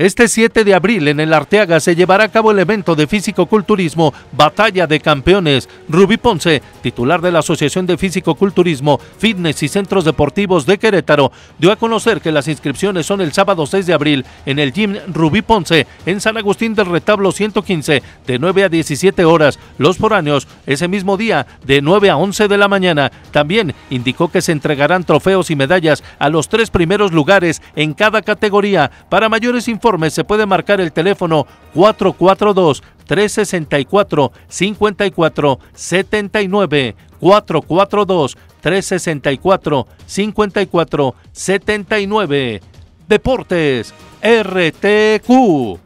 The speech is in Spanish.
Este 7 de abril en el Arteaga se llevará a cabo el evento de físico-culturismo Batalla de Campeones. Rubí Ponce, titular de la Asociación de Físico-Culturismo, Fitness y Centros Deportivos de Querétaro, dio a conocer que las inscripciones son el sábado 6 de abril en el Gym Rubí Ponce, en San Agustín del Retablo 115, de 9 a 17 horas. Los foráneos, ese mismo día, de 9 a 11 de la mañana. También indicó que se entregarán trofeos y medallas a los tres primeros lugares en cada categoría. Para mayores informaciones, se puede marcar el teléfono 442 364 5479 442 364 5479 Deportes RTQ